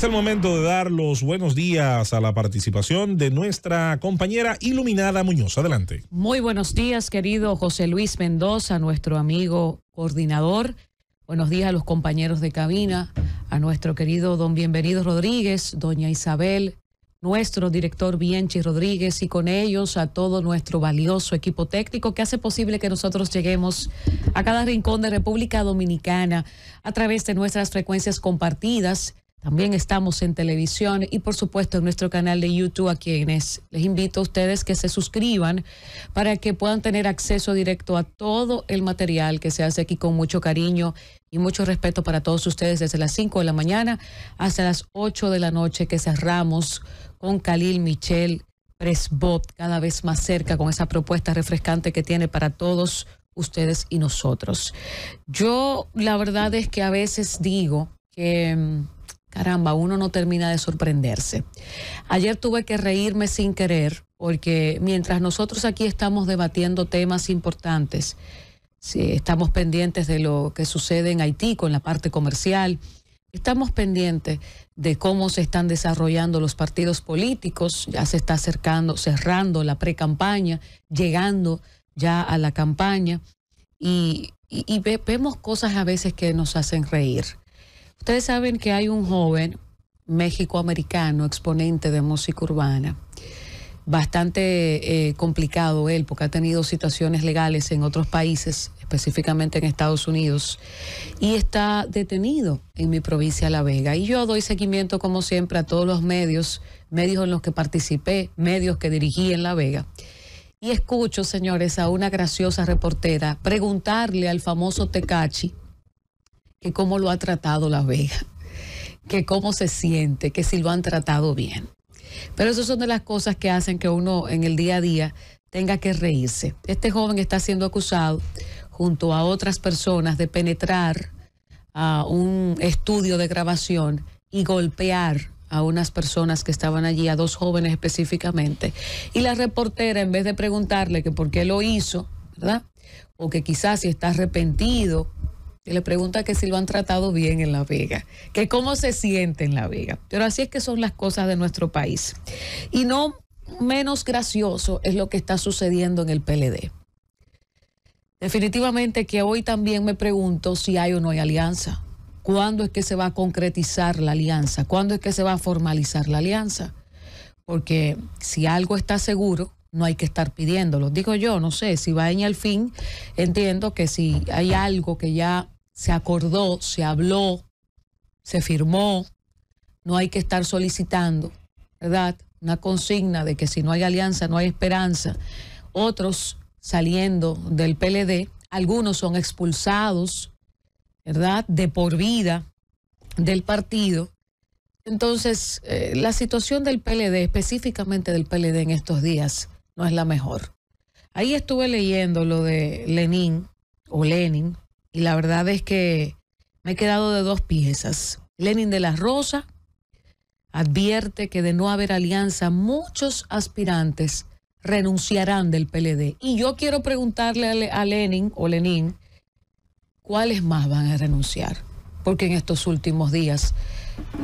Es el momento de dar los buenos días a la participación de nuestra compañera Iluminada Muñoz. Adelante. Muy buenos días, querido José Luis Mendoza, nuestro amigo coordinador. Buenos días a los compañeros de cabina, a nuestro querido don Bienvenido Rodríguez, doña Isabel, nuestro director Bienchi Rodríguez y con ellos a todo nuestro valioso equipo técnico que hace posible que nosotros lleguemos a cada rincón de República Dominicana a través de nuestras frecuencias compartidas también estamos en televisión y por supuesto en nuestro canal de YouTube a quienes les invito a ustedes que se suscriban para que puedan tener acceso directo a todo el material que se hace aquí con mucho cariño y mucho respeto para todos ustedes desde las 5 de la mañana hasta las 8 de la noche que cerramos con Khalil Michel Presbot cada vez más cerca con esa propuesta refrescante que tiene para todos ustedes y nosotros. Yo la verdad es que a veces digo que mm, caramba, uno no termina de sorprenderse. Ayer tuve que reírme sin querer, porque mientras nosotros aquí estamos debatiendo temas importantes, si estamos pendientes de lo que sucede en Haití con la parte comercial, estamos pendientes de cómo se están desarrollando los partidos políticos, ya se está acercando, cerrando la pre-campaña, llegando ya a la campaña, y vemos cosas a veces que nos hacen reír. Ustedes saben que hay un joven mexicoamericano, exponente de música urbana, bastante eh, complicado él, porque ha tenido situaciones legales en otros países, específicamente en Estados Unidos, y está detenido en mi provincia La Vega. Y yo doy seguimiento, como siempre, a todos los medios, medios en los que participé, medios que dirigí en La Vega. Y escucho, señores, a una graciosa reportera preguntarle al famoso Tecachi que cómo lo ha tratado la veja, que cómo se siente, que si lo han tratado bien. Pero esas son de las cosas que hacen que uno en el día a día tenga que reírse. Este joven está siendo acusado junto a otras personas de penetrar a un estudio de grabación y golpear a unas personas que estaban allí, a dos jóvenes específicamente. Y la reportera, en vez de preguntarle que por qué lo hizo, ¿verdad? O que quizás si está arrepentido y le pregunta que si lo han tratado bien en La Vega, que cómo se siente en La Vega. Pero así es que son las cosas de nuestro país. Y no menos gracioso es lo que está sucediendo en el PLD. Definitivamente que hoy también me pregunto si hay o no hay alianza. ¿Cuándo es que se va a concretizar la alianza? ¿Cuándo es que se va a formalizar la alianza? Porque si algo está seguro no hay que estar pidiéndolo. Digo yo, no sé, si va en el fin, entiendo que si hay algo que ya se acordó, se habló, se firmó, no hay que estar solicitando, ¿verdad? Una consigna de que si no hay alianza, no hay esperanza. Otros saliendo del PLD, algunos son expulsados, ¿verdad? De por vida del partido. Entonces, eh, la situación del PLD, específicamente del PLD en estos días, no es la mejor. Ahí estuve leyendo lo de Lenin o Lenin y la verdad es que me he quedado de dos piezas. Lenin de la Rosa advierte que de no haber alianza muchos aspirantes renunciarán del PLD. Y yo quiero preguntarle a Lenin o Lenin cuáles más van a renunciar, porque en estos últimos días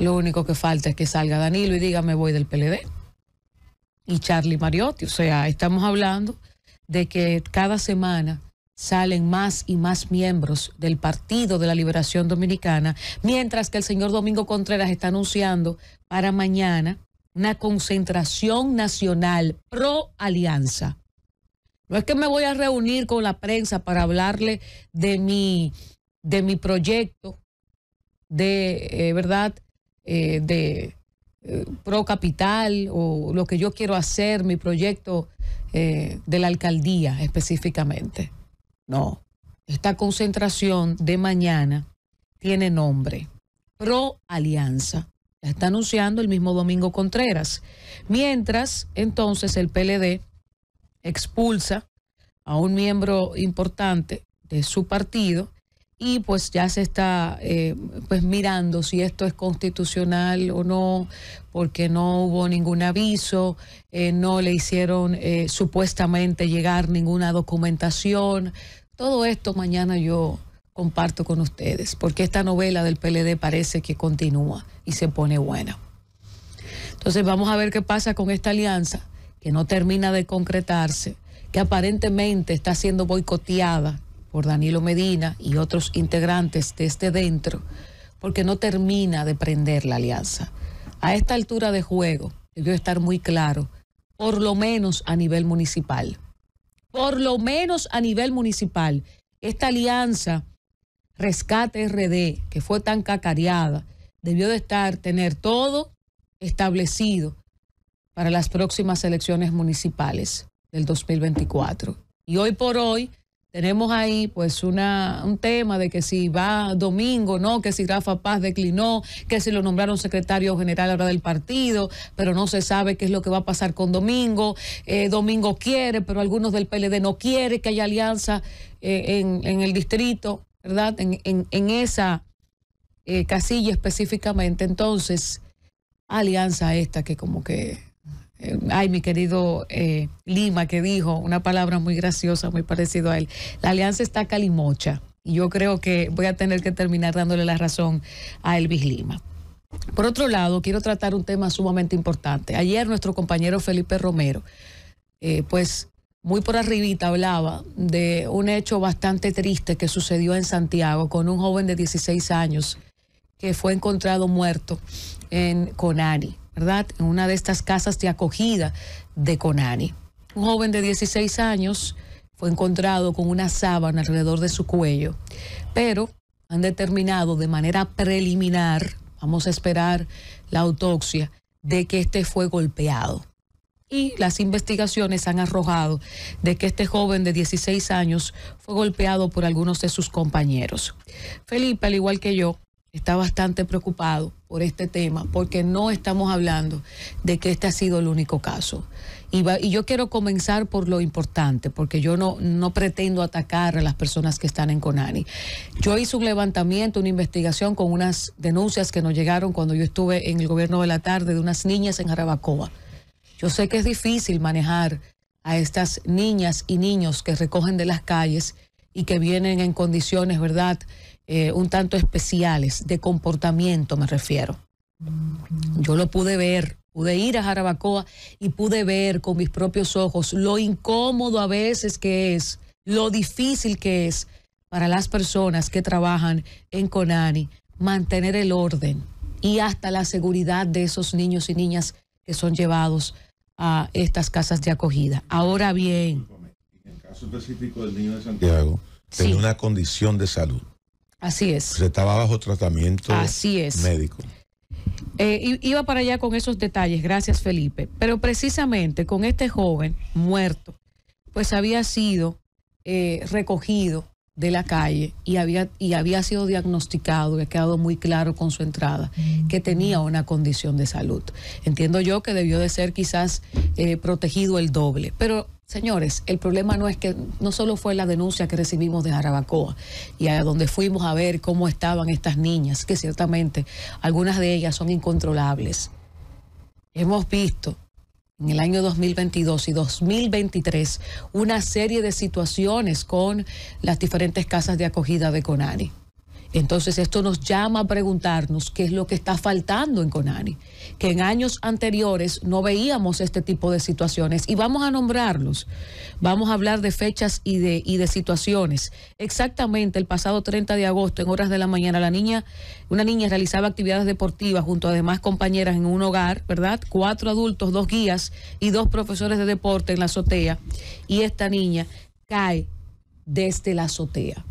lo único que falta es que salga Danilo y diga me voy del PLD y Charlie Mariotti. O sea, estamos hablando de que cada semana salen más y más miembros del Partido de la Liberación Dominicana, mientras que el señor Domingo Contreras está anunciando para mañana una concentración nacional pro alianza. No es que me voy a reunir con la prensa para hablarle de mi, de mi proyecto, de, eh, ¿verdad? Eh, de, pro capital o lo que yo quiero hacer, mi proyecto eh, de la alcaldía específicamente. No, esta concentración de mañana tiene nombre, pro alianza. La está anunciando el mismo Domingo Contreras. Mientras, entonces, el PLD expulsa a un miembro importante de su partido, y pues ya se está eh, pues mirando si esto es constitucional o no porque no hubo ningún aviso eh, no le hicieron eh, supuestamente llegar ninguna documentación todo esto mañana yo comparto con ustedes porque esta novela del PLD parece que continúa y se pone buena entonces vamos a ver qué pasa con esta alianza que no termina de concretarse que aparentemente está siendo boicoteada por Danilo Medina y otros integrantes de este dentro, porque no termina de prender la alianza. A esta altura de juego, debió estar muy claro, por lo menos a nivel municipal. Por lo menos a nivel municipal, esta alianza Rescate RD, que fue tan cacareada, debió de estar, tener todo establecido para las próximas elecciones municipales del 2024. Y hoy por hoy tenemos ahí pues una, un tema de que si va Domingo, no, que si Rafa Paz declinó, que si lo nombraron secretario general ahora del partido, pero no se sabe qué es lo que va a pasar con Domingo. Eh, Domingo quiere, pero algunos del PLD no quiere que haya alianza eh, en, el distrito, ¿verdad? En, en, esa eh, casilla específicamente. Entonces, alianza esta que como que ay, mi querido eh, Lima, que dijo una palabra muy graciosa, muy parecido a él. La alianza está calimocha. Y yo creo que voy a tener que terminar dándole la razón a Elvis Lima. Por otro lado, quiero tratar un tema sumamente importante. Ayer nuestro compañero Felipe Romero, eh, pues muy por arribita hablaba de un hecho bastante triste que sucedió en Santiago con un joven de 16 años que fue encontrado muerto en Conani. En una de estas casas de acogida de Conani. Un joven de 16 años fue encontrado con una sábana alrededor de su cuello, pero han determinado de manera preliminar, vamos a esperar la autopsia, de que este fue golpeado. Y las investigaciones han arrojado de que este joven de 16 años fue golpeado por algunos de sus compañeros. Felipe, al igual que yo, está bastante preocupado por este tema, porque no estamos hablando de que este ha sido el único caso. Y, yo quiero comenzar por lo importante, porque yo no, no pretendo atacar a las personas que están en Conani. Yo hice un levantamiento, una investigación con unas denuncias que nos llegaron cuando yo estuve en el gobierno de la tarde de unas niñas en Jarabacoa. Yo sé que es difícil manejar a estas niñas y niños que recogen de las calles y que vienen en condiciones, ¿verdad?, eh, un tanto especiales, de comportamiento me refiero. Yo lo pude ver, pude ir a Jarabacoa y pude ver con mis propios ojos lo incómodo a veces que es, lo difícil que es para las personas que trabajan en Conani mantener el orden y hasta la seguridad de esos niños y niñas que son llevados a estas casas de acogida. Ahora bien... En caso específico del niño de Santiago, tiene una condición de salud. Así es. Se estaba bajo tratamiento Así es. médico. Eh, iba para allá con esos detalles, gracias Felipe. Pero precisamente con este joven muerto, pues había sido eh, recogido de la calle y había, y había sido diagnosticado, y ha quedado muy claro con su entrada, mm. que tenía una condición de salud. Entiendo yo que debió de ser quizás eh, protegido el doble, pero Señores, el problema no es que no solo fue la denuncia que recibimos de Jarabacoa y a donde fuimos a ver cómo estaban estas niñas, que ciertamente algunas de ellas son incontrolables. Hemos visto en el año 2022 y 2023 una serie de situaciones con las diferentes casas de acogida de Conani. Entonces esto nos llama a preguntarnos qué es lo que está faltando en Conani, que en años anteriores no veíamos este tipo de situaciones y vamos a nombrarlos. Vamos a hablar de fechas y de, y de situaciones. Exactamente el pasado 30 de agosto, en horas de la mañana, la niña, una niña realizaba actividades deportivas junto a demás compañeras en un hogar, ¿verdad? Cuatro adultos, dos guías y dos profesores de deporte en la azotea y esta niña cae desde la azotea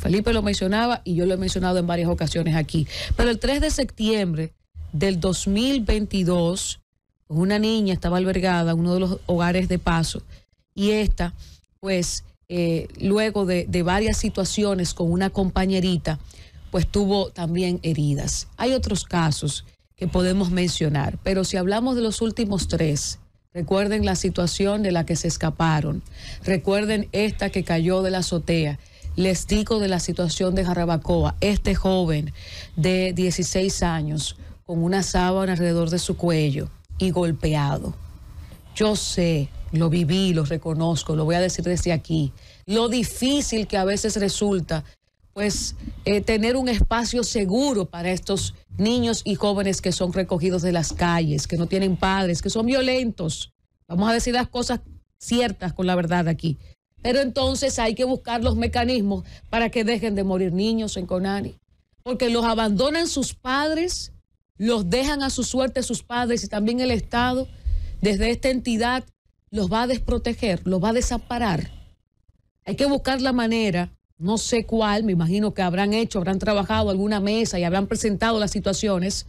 Felipe lo mencionaba y yo lo he mencionado en varias ocasiones aquí. Pero el 3 de septiembre del 2022, una niña estaba albergada en uno de los hogares de paso y esta, pues, eh, luego de varias situaciones con una compañerita, pues tuvo también heridas. Hay otros casos que podemos mencionar, pero si hablamos de los últimos tres, recuerden la situación de la que se escaparon, recuerden esta que cayó de la azotea les digo de la situación de Jarabacoa, este joven de 16 años con una sábana alrededor de su cuello y golpeado. Yo sé, lo viví, lo reconozco, lo voy a decir desde aquí, lo difícil que a veces resulta pues eh, tener un espacio seguro para estos niños y jóvenes que son recogidos de las calles, que no tienen padres, que son violentos. Vamos a decir las cosas ciertas con la verdad aquí. Pero entonces hay que buscar los mecanismos para que dejen de morir niños en Conani, porque los abandonan sus padres, los dejan a su suerte sus padres y también el Estado, desde esta entidad, los va a desproteger, los va a desamparar. Hay que buscar la manera, no sé cuál, me imagino que habrán hecho, habrán trabajado alguna mesa y habrán presentado las situaciones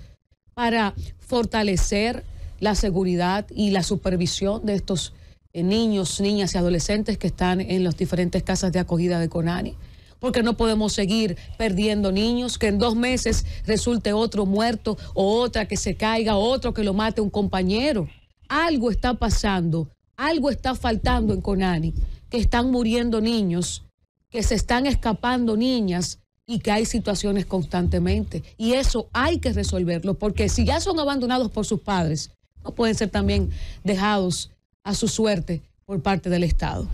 para fortalecer la seguridad y la supervisión de estos niños, niñas y adolescentes que están en las diferentes casas de acogida de Conani porque no podemos seguir perdiendo niños, que en dos meses resulte otro muerto o otra que se caiga, otro que lo mate un compañero. Algo está pasando, algo está faltando en Conani, que están muriendo niños, que se están escapando niñas y que hay situaciones constantemente. Y eso hay que resolverlo, porque si ya son abandonados por sus padres, no pueden ser también dejados a su suerte por parte del Estado.